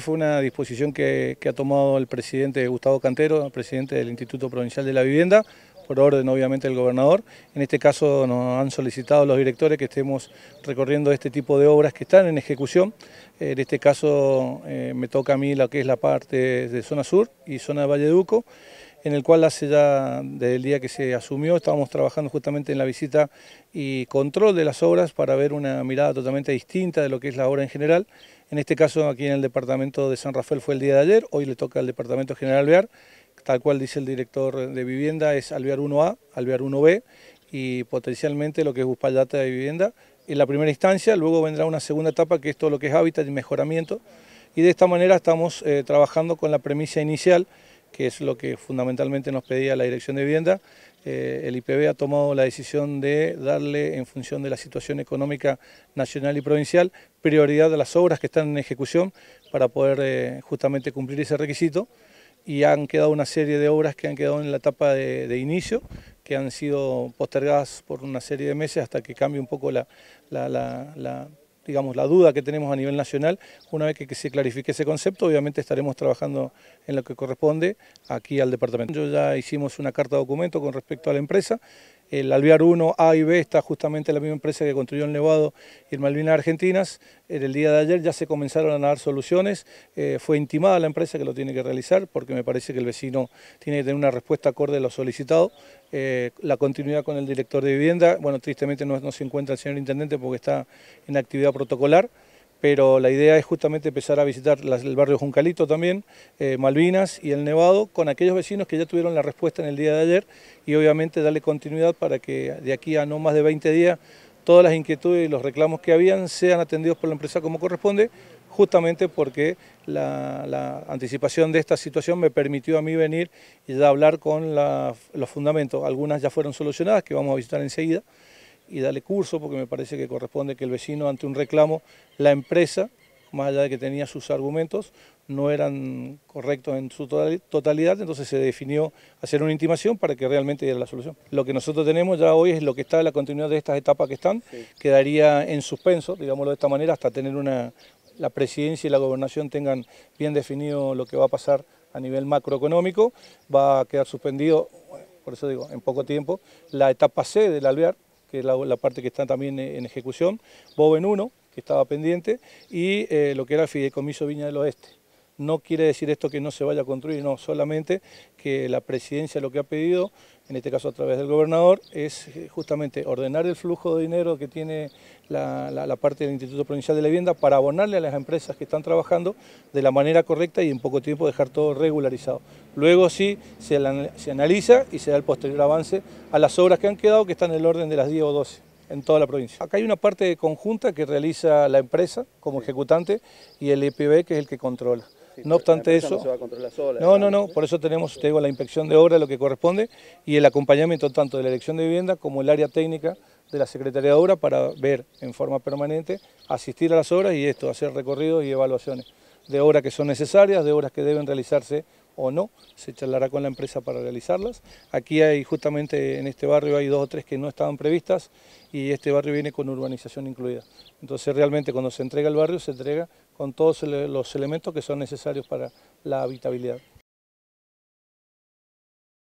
Fue una disposición que, ha tomado el presidente Gustavo Cantero, presidente del Instituto Provincial de la Vivienda, por orden obviamente del gobernador. En este caso nos han solicitado los directores que estemos recorriendo este tipo de obras que están en ejecución. En este caso eh, me toca a mí lo que es la parte de zona sur y zona de Valleduco en el cual hace ya desde el día que se asumió estábamos trabajando justamente en la visita y control de las obras para ver una mirada totalmente distinta de lo que es la obra en general. En este caso aquí en el departamento de San Rafael fue el día de ayer, hoy le toca al departamento general alvear, tal cual dice el director de vivienda, es alvear 1A, alvear 1B y potencialmente lo que es buscar de vivienda en la primera instancia, luego vendrá una segunda etapa que es todo lo que es hábitat y mejoramiento y de esta manera estamos eh, trabajando con la premisa inicial que es lo que fundamentalmente nos pedía la Dirección de Vivienda, eh, el IPB ha tomado la decisión de darle, en función de la situación económica nacional y provincial, prioridad a las obras que están en ejecución para poder eh, justamente cumplir ese requisito y han quedado una serie de obras que han quedado en la etapa de, inicio, que han sido postergadas por una serie de meses hasta que cambie un poco la digamos, la duda que tenemos a nivel nacional. Una vez que se clarifique ese concepto, obviamente estaremos trabajando en lo que corresponde aquí al departamento. Ya hicimos una carta de documento con respecto a la empresa el Alvear 1, A y B está justamente la misma empresa que construyó el Nevado y el Malvinas Argentinas. En el día de ayer ya se comenzaron a dar soluciones. Eh, fue intimada la empresa que lo tiene que realizar porque me parece que el vecino tiene que tener una respuesta acorde a lo solicitado. Eh, la continuidad con el director de vivienda, bueno, tristemente no, no se encuentra el señor intendente porque está en actividad protocolar pero la idea es justamente empezar a visitar el barrio Juncalito también, eh, Malvinas y el Nevado, con aquellos vecinos que ya tuvieron la respuesta en el día de ayer y obviamente darle continuidad para que de aquí a no más de 20 días todas las inquietudes y los reclamos que habían sean atendidos por la empresa como corresponde, justamente porque la, anticipación de esta situación me permitió a mí venir y hablar con los fundamentos. Algunas ya fueron solucionadas, que vamos a visitar enseguida y darle curso, porque me parece que corresponde que el vecino ante un reclamo, la empresa, más allá de que tenía sus argumentos, no eran correctos en su totalidad, entonces se definió hacer una intimación para que realmente diera la solución. Lo que nosotros tenemos ya hoy es lo que está en la continuidad de estas etapas que están, quedaría en suspenso, digámoslo de esta manera, hasta tener una, la presidencia y la gobernación tengan bien definido lo que va a pasar a nivel macroeconómico, va a quedar suspendido, por eso digo, en poco tiempo, la etapa C del alvear, que es la, parte que está también en ejecución, Boven 1, que estaba pendiente, y eh, lo que era el Fideicomiso Viña del Oeste. No quiere decir esto que no se vaya a construir, no, solamente que la presidencia lo que ha pedido, en este caso a través del gobernador, es eh, justamente ordenar el flujo de dinero que tiene la, parte del Instituto Provincial de la Vivienda para abonarle a las empresas que están trabajando de la manera correcta y en poco tiempo dejar todo regularizado. Luego sí se, se analiza y se da el posterior avance a las obras que han quedado, que están en el orden de las 10 o 12 en toda la provincia. Acá hay una parte conjunta que realiza la empresa como ejecutante y el EPB que es el que controla. No obstante eso, no, no, no, por eso tenemos, te la inspección de obra, lo que corresponde, y el acompañamiento tanto de la elección de vivienda como el área técnica de la Secretaría de Obra para ver en forma permanente, asistir a las obras y esto, hacer recorridos y evaluaciones de obras que son necesarias, de obras que deben realizarse o no, se charlará con la empresa para realizarlas. Aquí hay justamente en este barrio hay dos o tres que no estaban previstas y este barrio viene con urbanización incluida. Entonces realmente cuando se entrega el barrio se entrega con todos los elementos que son necesarios para la habitabilidad.